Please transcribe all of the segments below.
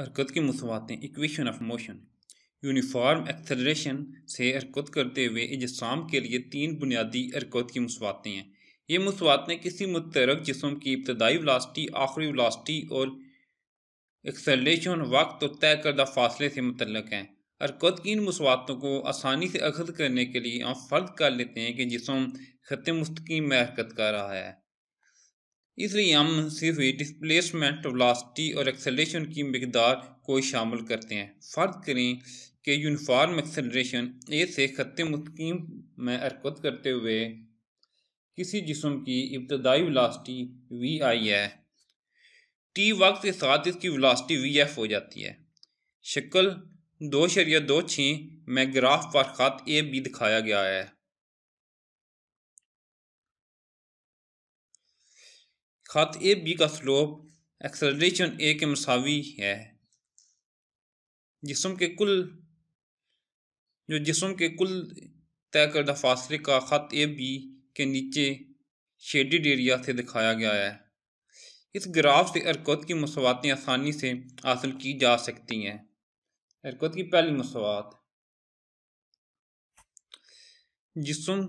हरकत की मसवातें equation of motion uniform acceleration से हरकत करते हुए इजसाम के लिए तीन बुनियादी हरकत की मसवातें हैं ये मसवातें किसी मुतरक जिसम की इब्तदाई वलास्टी आखिरी वलास्टी और एक्सेलरेशन वक्त और तय करदा फासले से मुतलक हैं हरकत की इन मसवातों को आसानी से अखद करने के लिए हम फर्द कर लेते हैं कि जिसम खत मस्तकी में हरकत कर रहा है इसलिए हम सिर्फ डिस्प्लेसमेंट वेलोसिटी और एक्सेलेशन की मकदार को शामिल करते हैं फ़र्ज़ करें कि यूनिफॉर्म एक्सेलेशन ए से ख़त मस्किन में हरकत करते हुए किसी जिसम की इब्तदाई वेलोसिटी वी आई है टी वक्त के साथ इसकी वेलोसिटी वी एफ हो जाती है शक्ल दो शरिया दो छः में ग्राफ पर खत ए भी दिखाया गया है खत ए बी का स्लोप एक्सलेशन ए के मसावी है जिसम के कुल जो जिसम के कुल तय करदा फासले का ख़त ए बी के नीचे शेडिड एरिया से दिखाया गया है इस ग्राफ से हरकत की मसवातें आसानी से हासिल की जा सकती हैं हरकत की पहली मसवात जिसम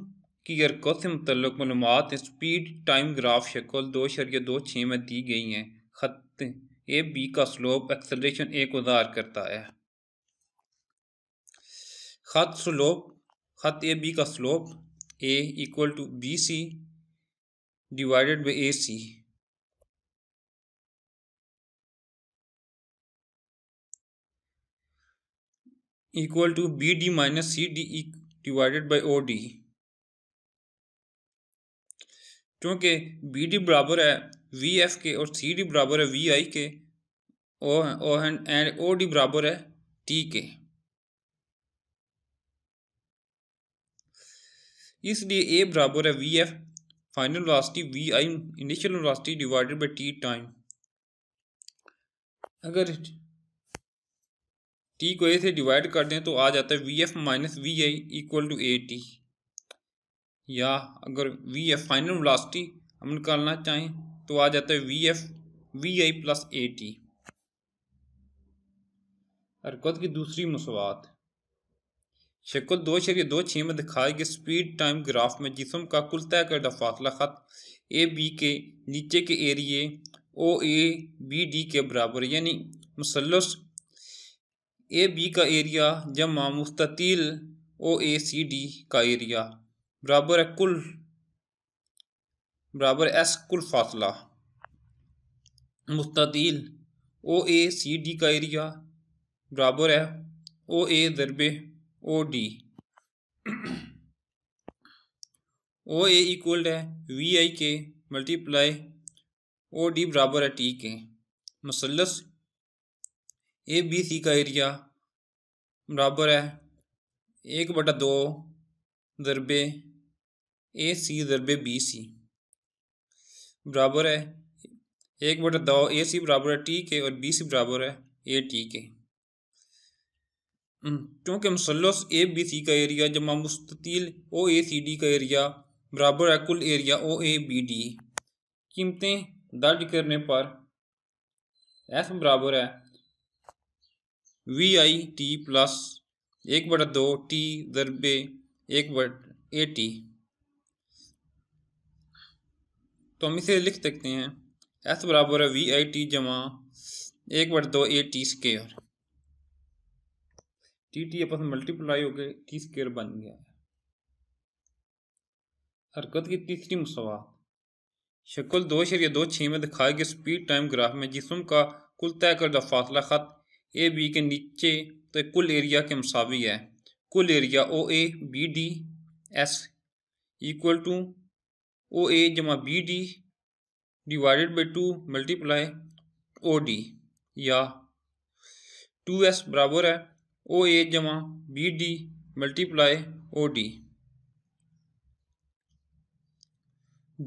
की हरकत से मतलब मलूम स्पीड टाइम ग्राफ शक्ल दो शरिया दो छः में दी गई हैं ख़त ए बी का स्लोप एक्सलेशन ए को उधार करता है ख़त स्लोप ख़त ए बी का slope equal to B C divided by A C equal to B D minus C D divided by O D क्योंकि बी डी बराबर है वी एफ के और सी डी बराबर है वी आई के एंड ओ डी बराबर है टी के इसलिए ए बराबर है V F final velocity V I initial velocity divided by T time अगर टी को ए से डिवाइड कर दें तो आ जाता है V F minus V I equal to A T या अगर वी एफ फाइनल वेलोसिटी हम निकालना चाहें तो आ जाता है V F V I plus A T हरकत की दूसरी मसवात शक्ल दो शरीर दो छः में दिखाई गई स्पीड टाइम ग्राफ में जिसम का कुल तय करदा फासला खत ए बी के नीचे के एरिए ओ ए बी डी के बराबर यानी मुसलस ए बी का एरिया जमा मुस्ततील ओ ए सी डी का एरिया बराबर है कुल बराबर एस कुल फासला मुस्तदील ओ ए सी डी का एरिया बराबर है ओ ए दरबे O D O A equal है वी आई के मल्टीप्लाई ओ डी बराबर है टी के मसलस ए बी सी का एरिया बराबर है एक बटा दो दरबे ए सी दरबे बी सी बराबर है एक बटा दो ए सी बराबर है टी के और बी सी बराबर है ए टी के हम्म, क्योंकि मुसलस ए बी सी का एरिया जमा मुस्तील ओ ए सी डी का एरिया बराबर है कुल area O A B D कीमतें दर्ज करने पर एफ बराबर है वी आई टी प्लस एक बटा दो टी जरबे एक बट ए टी तो हम इसे लिख सकते हैं एस बराबर है वी आई टी जमा एक बट दो A T square T T आपस में मल्टीप्लाई होकर टी स्केयर बन गया है हरकत की तीसरी मसवात शक्ल दो या दो छः में दिखाए गए स्पीड टाइम ग्राफ में जिसम का कुल तय कर फासला खत ए बी के नीचे तो कुल एरिया के मसावी है कुल area O A B D S equal to O A जमा B D divided by two multiply O D या टू एस बराबर है ओ ए जमा B D multiply O D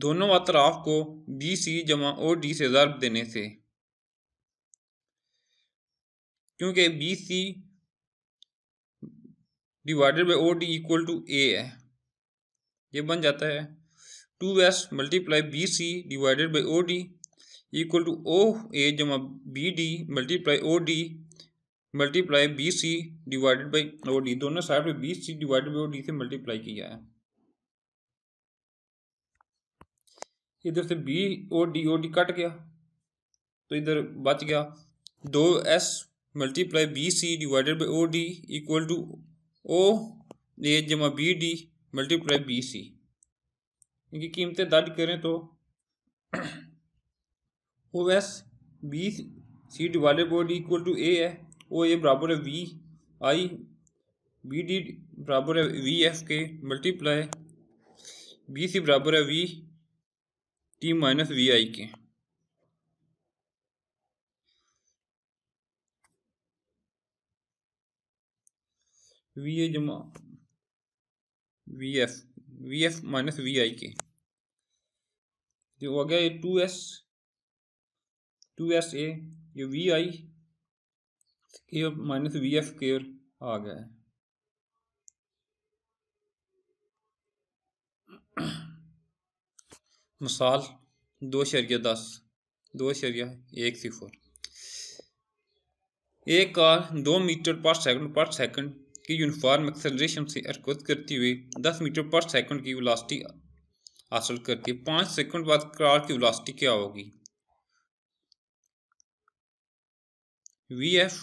दोनों अतराफ को बी सी जमा ओ डी से ज़र्ब देने से क्योंकि B C divided by O D equal to A है ये बन जाता है two S multiply B C divided by O D equal to O A जमा B D multiply O D multiply B C divided by O D दोनों side पे B C divided by O D से multiply किया है इधर से B O D O D cut गया तो इधर बच गया दो S multiply B C divided by O D equal to O A जमा B D multiply B C इनकी कीमतें दर्ज करें तो O S B C divided by D equal to A है ओ ए बराबर है वी आई बी डी बराबर है वी एफ के मल्टीप्लाई बी सी बराबर है V T minus V I के वी ए जमा V F V F minus V I के तो हो गया ये two S two S A ये वी आई के माइनस वी एफ केयर आ गया है मिसाल दो शरिया दस दो शरिया एक सिफर एक कार दो metre per second per second की यूनिफॉर्म एक्सेलरेशन से अरकत करती हुई दस मीटर पर सेकंड की वेलोसिटी हासिल करती है पाँच सेकंड बाद कार की वेलोसिटी क्या होगी वी एफ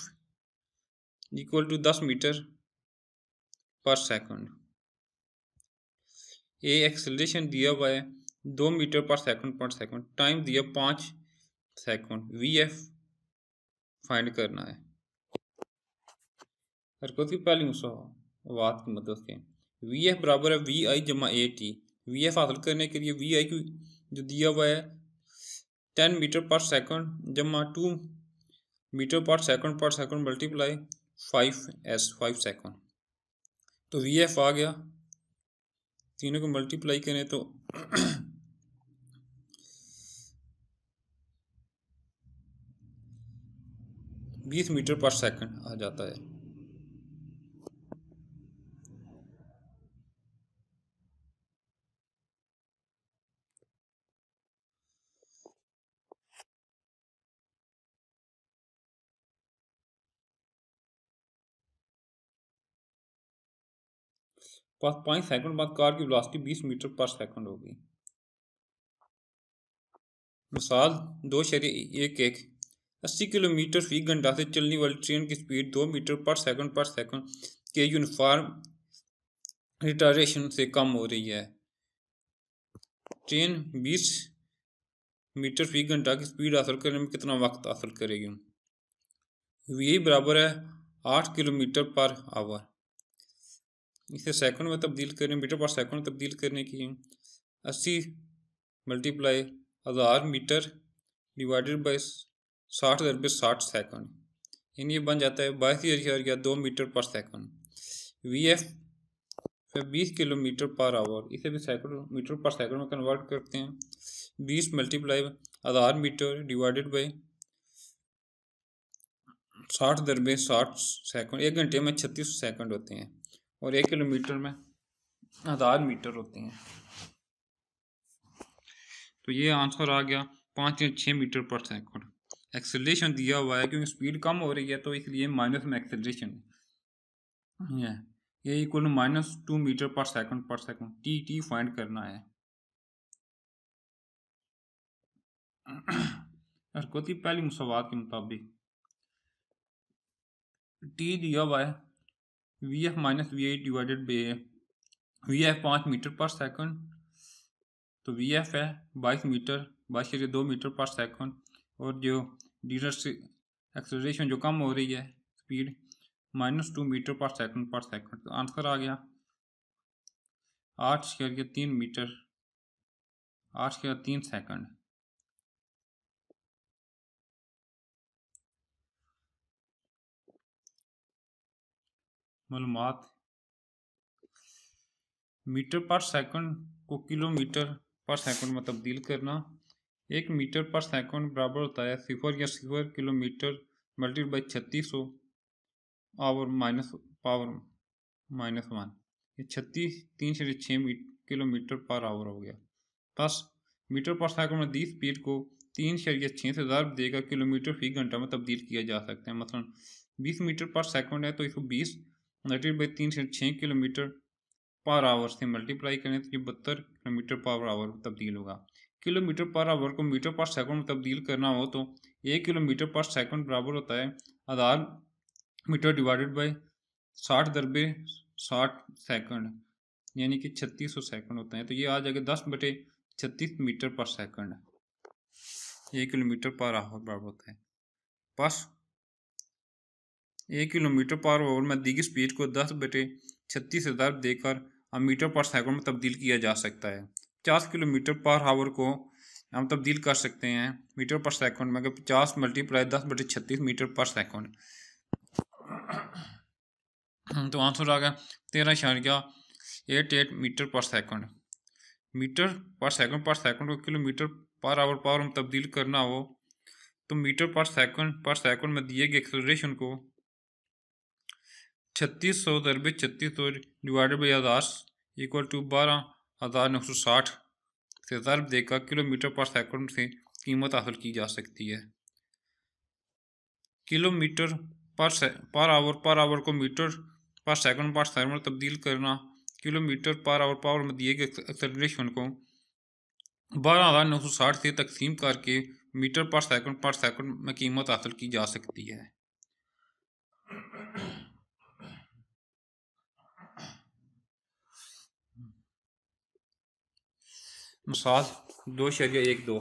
इक्वल टू दस metre per second A acceleration दिया हुआ है दो metre per second per second time दिया पांच सेकंड वी एफ फाइंड करना है हरकत की पहली मुसा बात की मदद से वी एफ बराबर है वी आई जमा ए टी वी एफ हासिल करने के लिए वी आई क्यू जो दिया हुआ है टेन मीटर पर सेकंड जमा two metre per second per second multiply five S five second तो वी एफ आ गया तीनों को मल्टीप्लाई करें तो बीस मीटर पर सेकंड आ जाता है पाँच सेकंड बाद कार की वेलोसिटी 20 मीटर पर सेकंड होगी मिसाल दो शहरी एक एक अस्सी किलोमीटर फी घंटा से चलने वाली ट्रेन की स्पीड दो metre per second per second के यूनिफॉर्म रिटारेशन से कम हो रही है ट्रेन 20 मीटर फी घंटा की स्पीड हासिल करने में कितना वक्त हासिल करेगी वी बराबर है आठ किलोमीटर पर आवर इसे सेकंड में तब्दील करें मीटर पर सेकंड में तब्दील करने की अस्सी मल्टीप्लाई हज़ार मीटर डिवाइडेड बाई साठ हज़ार साठ सेकंड यानी ये बन जाता है बाईस हज़ार या दो metre per second V F फिर बीस किलोमीटर पर आवर इसे भी सेकंड मीटर पर सेकंड में कन्वर्ट करते हैं बीस मल्टीप्लाई हज़ार मीटर डिवाइडेड बाई साठ दरबे साठ सेकंड एक घंटे में छत्तीस सेकंड होते हैं और एक किलोमीटर में हज़ार मीटर होते हैं तो ये आंसर आ गया पाँच या छः मीटर पर सेकंड एक्सेलरेशन दिया हुआ है क्योंकि स्पीड कम हो रही है तो इसलिए माइनस में एक्सेलरेशन है ये equal minus two metre per second per second T T find करना है हरकती पहली मुसवात के मुताबिक टी दिया हुआ है V F minus V I divided by V F पाँच मीटर पर सेकंड तो वी एफ है बाईस मीटर बाईस से दो मीटर पर सेकंड और जो डीजल से एक्सलेशन जो कम हो रही है speed minus two metre per second per second तो आंसर आ गया आठ के तीन मीटर आठ से तीन सेकंड मालूम मीटर पर सेकंड को किलोमीटर पर सेकंड में तब्दील करना एक मीटर पर सेकंड बराबर होता है सिफर या सिफर किलोमीटर मल्टी बाई छत्तीस सौ power minus power minus one ये छत्तीस तीन से छः किलोमीटर पर आवर हो गया बस मीटर पर सेकंड में दी स्पीड को तीन शरिया छः से ज़्यादा देगा किलोमीटर फी घंटा में तब्दील किया जा सकता है मसलन मतलब बीस मीटर पर सेकंड है तो इसको बीस नाइट्रेट बाई तीन से छः किलोमीटर पर आवर से मल्टीप्लाई करें तो ये बहत्तर किलोमीटर पर आवर तब्दील होगा किलोमीटर पर आवर को मीटर पर सेकंड में तब्दील करना हो तो एक किलोमीटर पर सेकंड बराबर होता है आधार मीटर डिवाइडेड बाई साठ दरबे साठ सेकंड यानी कि छत्तीस सौ सेकंड होते हैं तो ये आ जाएगा दस बटे छत्तीस मीटर पर सेकंड एक किलोमीटर पर आवर बराबर होता है बस एक किलोमीटर पर आवर में दी गई स्पीड को दस बटे छत्तीस हजार देकर मीटर पर सेकंड में तब्दील किया जा सकता है पचास किलोमीटर पर आवर को हम तब्दील कर सकते हैं मीटर पर सेकंड में पचास मल्टीप्लाई दस बटे छत्तीस मीटर पर सेकंड तो आंसर आ गया तेरह इशारिया eight eight metre per second metre per second per second को किलोमीटर पर आवर पर हम तब्दील करना हो तो metre per second per second में दिए गए एक्सलेशन को छत्तीस सौ दरबे छत्तीस सौ डिवाइड बाई हज़ार इक्वल टू बारह हज़ार नौ सौ साठ से दर्ब देखा किलोमीटर पर सेकंड से कीमत हासिल की जा सकती है किलोमीटर पर पर आवर पर आवर को metre per second per second में तब्दील करना किलोमीटर पर आवर पावर में दिए गए एक्सेलरेशन को बारह हज़ार नौ सौ साठ से तकसीम करके metre per second per second में कीमत हासिल की जा सकती है मसाज दो शरिया एक दो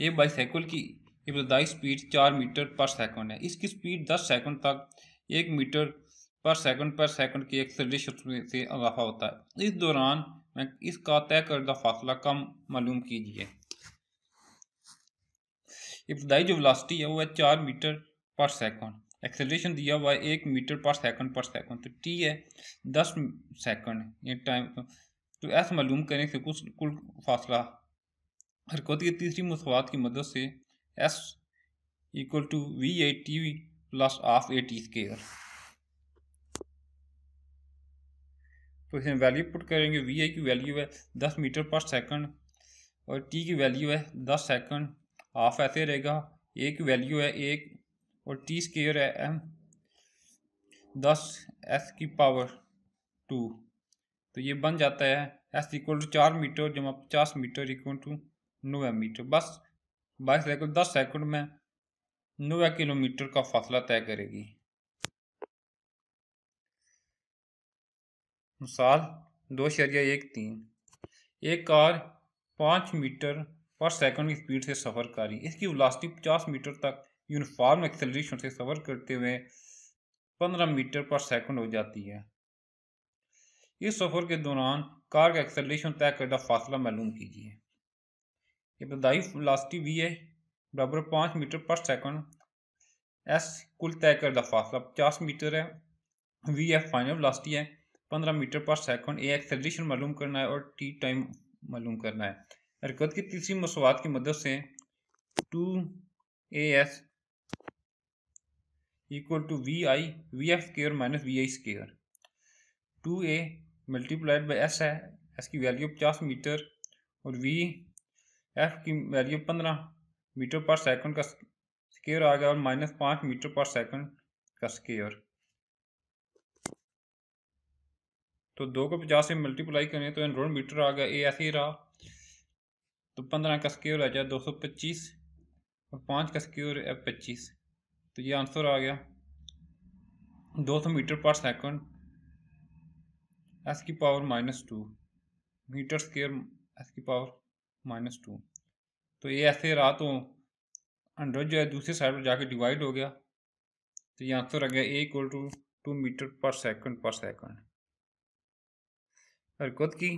ये बाईसाइकिल की इब्तदाई स्पीड चार मीटर पर सेकंड है इसकी स्पीड दस सेकंड तक एक metre per second per second के एक्सलेशन से इजाफा होता है इस दौरान मैं इसका तय करदा फासला कम मालूम कीजिए इब्तदाई जो वेलोसिटी है वो है चार मीटर पर सेकंड एक्सेलरेशन दिया हुआ है एक metre per second per second तो टी है दस सेकंड ये टाइम तो ऐसा मालूम करें कि कुछ कुल फासला हरकत की तीसरी मसवात की मदद से S equal to V A T V plus half A T square तो इसमें वैल्यू पुट करेंगे वी ए की वैल्यू है दस मीटर पर सेकंड और टी की वैल्यू है दस सेकंड हाफ ऐसे रहेगा ए की वैल्यू है एक और टी स्केयर है एम दस एस की पावर टू तो ये बन जाता है एस इक्वल टू चार मीटर जमा पचास मीटर इक्वल टू नवे मीटर बस बाईस साइकिल दस सेकंड में नवे किलोमीटर का फासला तय करेगी मिसाल दो शरिया एक तीन एक कार पाँच मीटर पर सेकंड की स्पीड से सफ़र कर रही इसकी वेलोसिटी पचास मीटर तक यूनिफॉर्म एक्सेलरेशन से सफ़र करते हुए पंद्रह मीटर पर सेकंड हो जाती है इस सफ़र के दौरान कार का एक्सलेशन तय करता फासला मालूम कीजिए इब्तदाई वेलोसिटी वी है बराबर पाँच मीटर पर सेकंड एस कुल तय करता फासला पचास मीटर है वी एफ फाइनल वेलोसिटी है पंद्रह metre per second A acceleration मालूम करना है और टी टाइम मालूम करना है हरकत की तीसरी मसवाद की मदद से two A S equal to V I V F square minus V I square two A multiplied by S है एस की वैल्यू पचास मीटर और वी एफ की वैल्यू पंद्रह मीटर पर सेकंड का स्केयर आ गया और माइनस पाँच मीटर पर सेकंड का स्केयर तो दो को पचास से मल्टीप्लाई करें तो एनरोड मीटर आ गया ए ऐसे ही रहा तो पंद्रह का स्केयर आ जाए दो सौ पच्चीस और पाँच का स्केयर है पच्चीस तो ये आंसर आ गया दो सौ मीटर पर सेकंड एस की power minus two metre square S की पावर माइनस टू तो ये ऐसे रहा तो हंड्रेड जो है दूसरे साइड पर जाके डिवाइड हो गया तो ये आंसर आ गया A equal to two metre per second per second हरकत की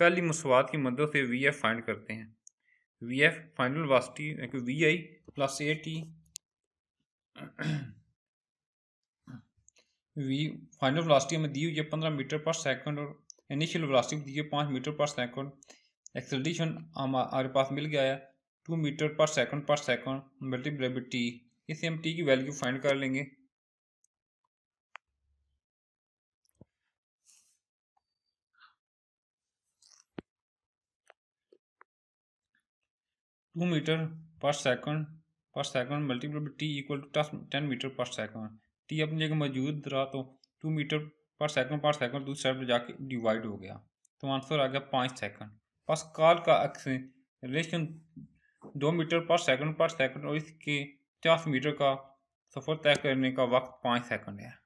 पहली मसवाद की मदद से वी एफ फाइंड करते हैं V F final velocity V I plus A T V final velocity हमें दी हुई है पंद्रह मीटर पर सेकंड और इनिशियल वेलोसिटी दी है पाँच मीटर पर सेकंड एक्सेलरेशन हमारे पास मिल गया है two metre per second per second multiplied by T इससे हम टी की वैल्यू फाइंड कर लेंगे two metre per second per second multiplied T equal to ten metre per second T अपनी जगह मौजूद रहा तो two metre per second per second दूसरी साइड पर जाके डिवाइड हो गया तो आंसर आ गया पाँच सेकंड काल का एक्सलेशन दो metre per second per second और इसके पचास मीटर का सफ़र तय करने का वक्त पाँच सेकंड है